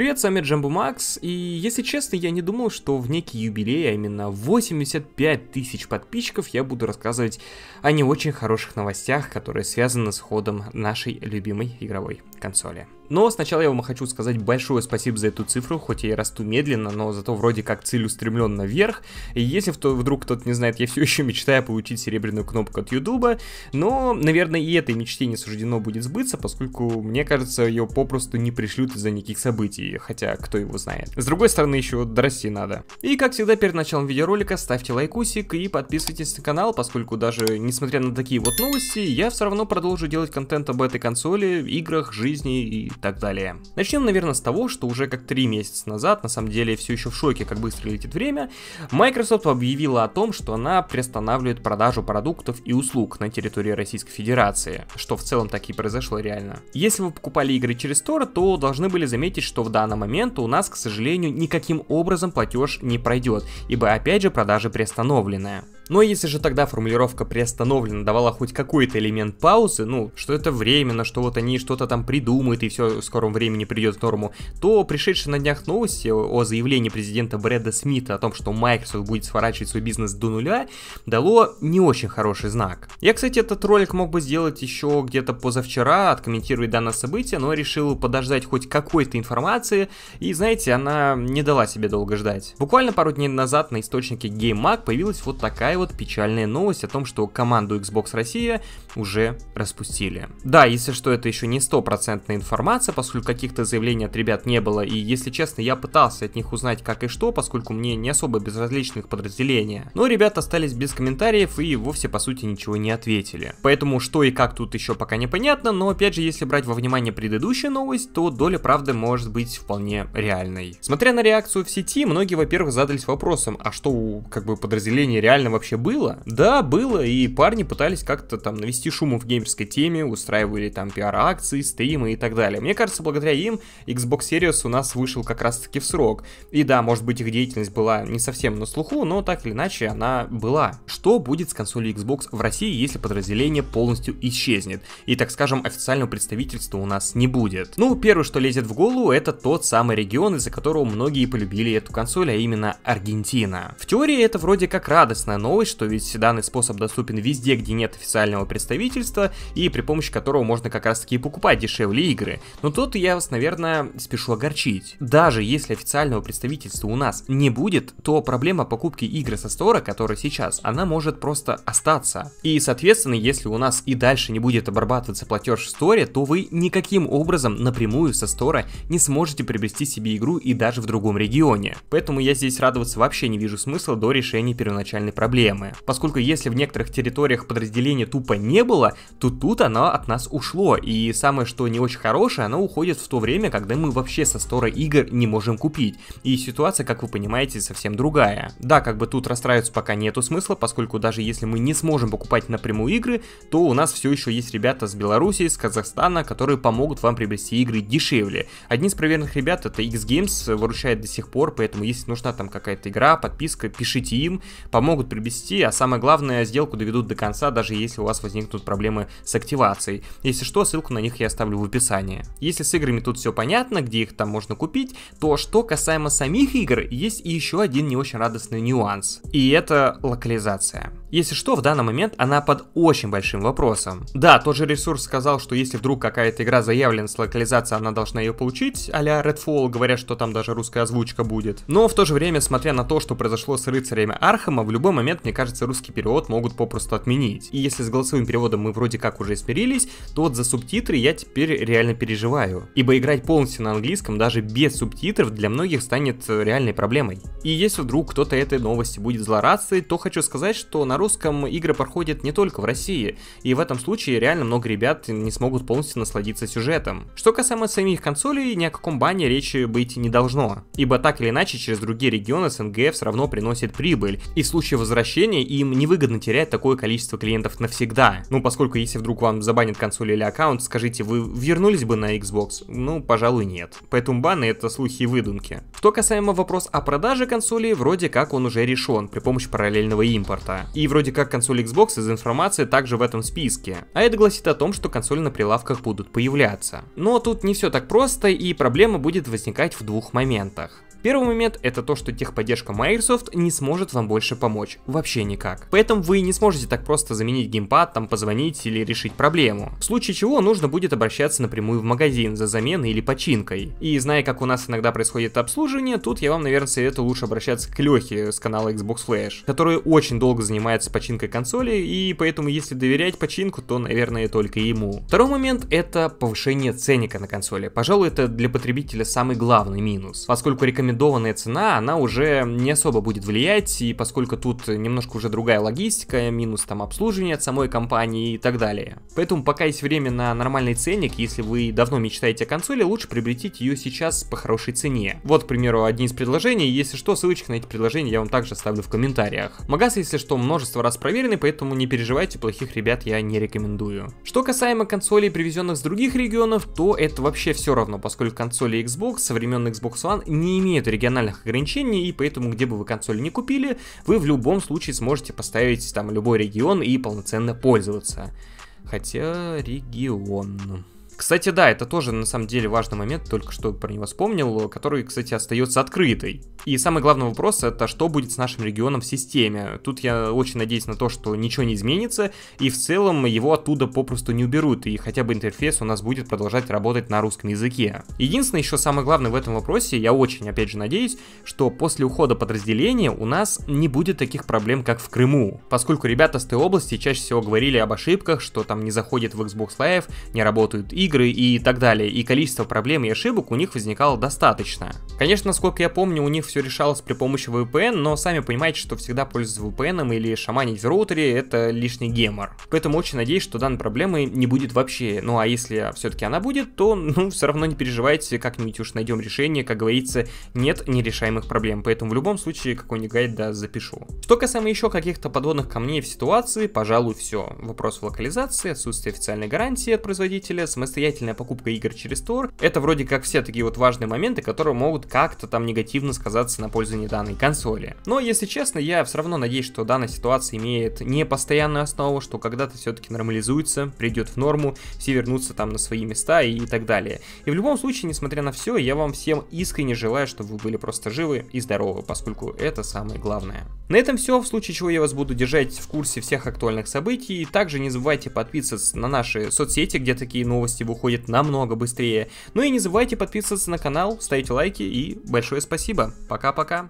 Привет, с вами Джамбу Макс, и если честно, я не думал, что в некий юбилей, а именно 85 тысяч подписчиков, я буду рассказывать о не очень хороших новостях, которые связаны с ходом нашей любимой игровой консоли. Но сначала я вам хочу сказать большое спасибо за эту цифру, хоть я и расту медленно, но зато вроде как целеустремленно вверх. И если вдруг кто-то не знает, я все еще мечтаю получить серебряную кнопку от Ютуба, но, наверное, и этой мечте не суждено будет сбыться, поскольку, мне кажется, ее попросту не пришлют из-за никаких событий, хотя кто его знает. С другой стороны, еще дорасти надо. И, как всегда, перед началом видеоролика ставьте лайкусик и подписывайтесь на канал, поскольку даже несмотря на такие вот новости, я все равно продолжу делать контент об этой консоли, играх, жизни и так далее. Начнем, наверное, с того, что уже как три месяца назад, на самом деле все еще в шоке, как быстро летит время, Microsoft объявила о том, что она приостанавливает продажу продуктов и услуг на территории Российской Федерации, что в целом так и произошло реально. Если вы покупали игры через Store, то должны были заметить, что в данный момент у нас, к сожалению, никаким образом платеж не пройдет, ибо опять же продажи приостановлены. Но если же тогда формулировка приостановлена давала хоть какой-то элемент паузы, ну, что это временно, что вот они что-то там придумают и все в скором времени придет в норму, то пришедшие на днях новости о заявлении президента Брэда Смита о том, что Microsoft будет сворачивать свой бизнес до нуля, дало не очень хороший знак. Я, кстати, этот ролик мог бы сделать еще где-то позавчера, откомментировать данное событие, но решил подождать хоть какой-то информации, и, знаете, она не дала себе долго ждать. Буквально пару дней назад на источнике GameMag появилась вот такая вот печальная новость о том, что команду Xbox Россия уже распустили. Да, если что, это еще не стопроцентная информация, поскольку каких-то заявлений от ребят не было, и если честно, я пытался от них узнать как и что, поскольку мне не особо безразличных подразделения. Но ребята остались без комментариев и вовсе по сути ничего не ответили. Поэтому что и как тут еще пока непонятно, но опять же, если брать во внимание предыдущую новость, то доля правды может быть вполне реальной. Смотря на реакцию в сети, многие, во-первых, задались вопросом, а что у как бы подразделения реально вообще вообще было? Да, было, и парни пытались как-то там навести шуму в геймерской теме, устраивали там пиар-акции, стримы и так далее. Мне кажется, благодаря им Xbox Series у нас вышел как раз-таки в срок. И да, может быть их деятельность была не совсем на слуху, но так или иначе она была. Что будет с консолью Xbox в России, если подразделение полностью исчезнет? И, так скажем, официального представительства у нас не будет. Ну, первое, что лезет в голову, это тот самый регион, из-за которого многие полюбили эту консоль, а именно Аргентина. В теории это вроде как радостная новость, новость, что ведь данный способ доступен везде, где нет официального представительства, и при помощи которого можно как раз таки и покупать дешевле игры. Но тут я вас, наверное, спешу огорчить. Даже если официального представительства у нас не будет, то проблема покупки игры со стора, которая сейчас, она может просто остаться. И, соответственно, если у нас и дальше не будет обрабатываться платеж в сторе, то вы никаким образом напрямую со стора не сможете приобрести себе игру и даже в другом регионе. Поэтому я здесь радоваться вообще не вижу смысла до решения первоначальной проблемы проблемы, поскольку если в некоторых территориях подразделения тупо не было, то тут оно от нас ушло, и самое что не очень хорошее, оно уходит в то время, когда мы вообще со стора игр не можем купить, и ситуация, как вы понимаете, совсем другая. Да, как бы тут расстраиваться пока нету смысла, поскольку даже если мы не сможем покупать напрямую игры, то у нас все еще есть ребята с Беларуси, с Казахстана, которые помогут вам приобрести игры дешевле. Одни из проверенных ребят это X-Games, э, выручает до сих пор, поэтому если нужна там какая-то игра, подписка, пишите им, помогут приобрести приобрести, а самое главное, сделку доведут до конца, даже если у вас возникнут проблемы с активацией. Если что, ссылку на них я оставлю в описании. Если с играми тут все понятно, где их там можно купить, то что касаемо самих игр, есть и еще один не очень радостный нюанс. И это локализация. Если что, в данный момент она под очень большим вопросом. Да, тот же ресурс сказал, что если вдруг какая-то игра заявлена с локализацией, она должна ее получить, а Redfall, говорят, что там даже русская озвучка будет. Но в то же время, смотря на то, что произошло с рыцарями Архама, в любой момент, мне кажется, русский перевод могут попросту отменить. И если с голосовым переводом мы вроде как уже смирились, то вот за субтитры я теперь реально переживаю. Ибо играть полностью на английском даже без субтитров для многих станет э, реальной проблемой. И если вдруг кто-то этой новости будет злорадствовать, то хочу сказать, что на русском игры проходят не только в России, и в этом случае реально много ребят не смогут полностью насладиться сюжетом. Что касаемо самих консолей, ни о каком бане речи быть не должно, ибо так или иначе через другие регионы СНГ все равно приносит прибыль, и в случае возвращения им невыгодно терять такое количество клиентов навсегда. Ну, поскольку если вдруг вам забанят консоль или аккаунт, скажите, вы вернулись бы на Xbox? Ну, пожалуй, нет. Поэтому баны это слухи и выдумки. Что касаемо вопроса о продаже консоли, вроде как он уже решен при помощи параллельного импорта. И вроде как консоль Xbox из информации также в этом списке. А это гласит о том, что консоли на прилавках будут появляться. Но тут не все так просто и проблема будет возникать в двух моментах. Первый момент это то, что техподдержка Microsoft не сможет вам больше помочь, вообще никак. Поэтому вы не сможете так просто заменить геймпад, там позвонить или решить проблему. В случае чего нужно будет обращаться напрямую в магазин за заменой или починкой. И зная, как у нас иногда происходит обслуживание, тут я вам, наверное, советую лучше обращаться к Лехе с канала Xbox Flash, который очень долго занимается починкой консоли, и поэтому если доверять починку, то, наверное, только ему. Второй момент это повышение ценника на консоли. Пожалуй, это для потребителя самый главный минус, поскольку рекомендации рекомендованная цена, она уже не особо будет влиять, и поскольку тут немножко уже другая логистика, минус там обслуживание от самой компании и так далее. Поэтому пока есть время на нормальный ценник, если вы давно мечтаете о консоли, лучше приобретите ее сейчас по хорошей цене. Вот, к примеру, одни из предложений, если что, ссылочки на эти предложения я вам также оставлю в комментариях. Магаз, если что, множество раз проверены, поэтому не переживайте, плохих ребят я не рекомендую. Что касаемо консолей, привезенных с других регионов, то это вообще все равно, поскольку консоли Xbox со времен Xbox One не имеют нет региональных ограничений, и поэтому, где бы вы консоль не купили, вы в любом случае сможете поставить там любой регион и полноценно пользоваться. Хотя регион... Кстати, да, это тоже на самом деле важный момент, только что про него вспомнил, который, кстати, остается открытой. И самый главный вопрос это, что будет с нашим регионом в системе. Тут я очень надеюсь на то, что ничего не изменится, и в целом его оттуда попросту не уберут, и хотя бы интерфейс у нас будет продолжать работать на русском языке. Единственное, еще самое главное в этом вопросе, я очень, опять же, надеюсь, что после ухода подразделения у нас не будет таких проблем, как в Крыму, поскольку ребята с той области чаще всего говорили об ошибках, что там не заходит в Xbox Live, не работают игры, игры и так далее, и количество проблем и ошибок у них возникало достаточно. Конечно, насколько я помню, у них все решалось при помощи VPN, но сами понимаете, что всегда пользоваться VPN или шаманить в роутере это лишний гемор. Поэтому очень надеюсь, что данной проблемы не будет вообще. Ну а если все-таки она будет, то ну все равно не переживайте, как-нибудь уж найдем решение, как говорится, нет нерешаемых проблем. Поэтому в любом случае какой-нибудь гайд да запишу. Что касаемо еще каких-то подводных камней в ситуации, пожалуй, все. Вопрос в локализации, отсутствие официальной гарантии от производителя, смс самостоятельная покупка игр через Тор — это вроде как все такие вот важные моменты, которые могут как-то там негативно сказаться на пользование данной консоли. Но, если честно, я все равно надеюсь, что данная ситуация имеет не постоянную основу, что когда-то все-таки нормализуется, придет в норму, все вернутся там на свои места и так далее. И в любом случае, несмотря на все, я вам всем искренне желаю, чтобы вы были просто живы и здоровы, поскольку это самое главное. На этом все, в случае чего я вас буду держать в курсе всех актуальных событий. Также не забывайте подписываться на наши соцсети, где такие новости выходят намного быстрее. Ну и не забывайте подписываться на канал, ставить лайки и большое спасибо. Пока-пока.